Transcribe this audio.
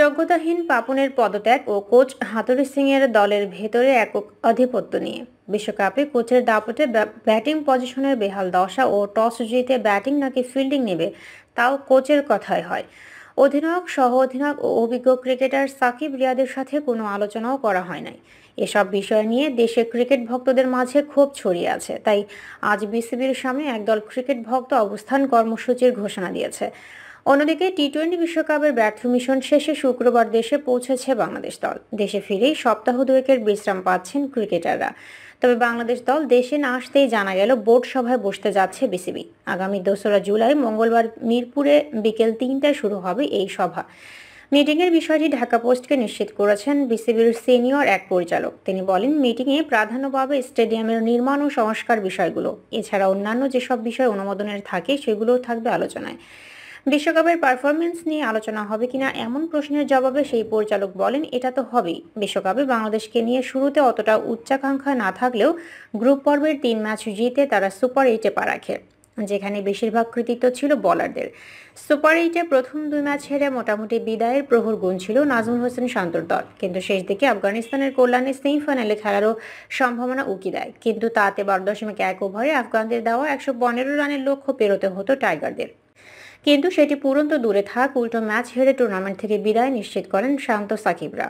যোগ্যতাহীন পাপনের পদত্যাগ ও কোচ হাতুরি সিংয়ের দলের ভেতরে একক আধিপত্য নিয়ে বিশ্বকাপে কোচের দাপটে ব্যাটিং পজিশনের বেহাল দশা ও টস জিতে ব্যাটিং নাকি ফিল্ডিং নেবে তাও কোচের কথাই হয় অধিনায়ক সহ অধিনায়ক ও অভিজ্ঞ ক্রিকেটার সাকিব রিয়াদের সাথে কোনো আলোচনাও করা হয় নাই এসব বিষয় নিয়ে দেশে ক্রিকেট ভক্তদের মাঝে খুব ছড়িয়ে আছে তাই আজ বিসিবির সামনে একদল ক্রিকেট ভক্ত অবস্থান কর্মসূচির ঘোষণা দিয়েছে অন্যদিকে টি টোয়েন্টি বিশ্বকাপের ব্যর্থ মিশন শেষে শুক্রবার দেশে পৌঁছেছে বাংলাদেশ দল দেশে ফিরেই সপ্তাহ দুয়েকের বিশ্রাম পাচ্ছেন ক্রিকেটাররা তবে বাংলাদেশ দল দেশে না আসতেই জানা গেল বোর্ড সভায় বসতে যাচ্ছে বিসিবি আগামী দোসরা জুলাই মঙ্গলবার মিরপুরে বিকেল তিনটায় শুরু হবে এই সভা মিটিংয়ের বিষয়টি ঢাকা পোস্টকে নিশ্চিত করেছেন বিসিবির সিনিয়র এক পরিচালক তিনি বলেন মিটিংয়ে প্রাধান্য পাবে স্টেডিয়ামের নির্মাণ ও সংস্কার বিষয়গুলো এছাড়া অন্যান্য যেসব বিষয় অনুমোদনের থাকে সেগুলোও থাকবে আলোচনায় বিশ্বকাপের পারফরমেন্স নিয়ে আলোচনা হবে কিনা এমন প্রশ্নের জবাবে সেই পরিচালক বলেন এটা তো হবেই বিশ্বকাপে বাংলাদেশকে নিয়ে শুরুতে অতটা উচ্চাকাঙ্ক্ষা না থাকলেও গ্রুপ পর্বের তিন ম্যাচ জিতে তারা সুপার এইটে পা রাখে যেখানে বেশিরভাগ কৃতিত্ব ছিল বলারদের সুপার এইটে প্রথম দুই ম্যাচ হেরে মোটামুটি বিদায়ের প্রহর গুণ ছিল নাজমুল হোসেন শান্তর দল কিন্তু শেষ দিকে আফগানিস্তানের কল্যাণে সেমিফাইনালে খেলারও সম্ভাবনা উকি দেয় কিন্তু তাতে বারো দশমিক এক ওভারে আফগানদের দেওয়া একশো পনেরো রানের লক্ষ্য পেরোতে হতো টাইগারদের কিন্তু সেটি পুরন্ত দূরে থাক উল্টো ম্যাচ হেরে টুর্নামেন্ট থেকে বিদায় নিশ্চিত করেন শান্ত সাকিবরা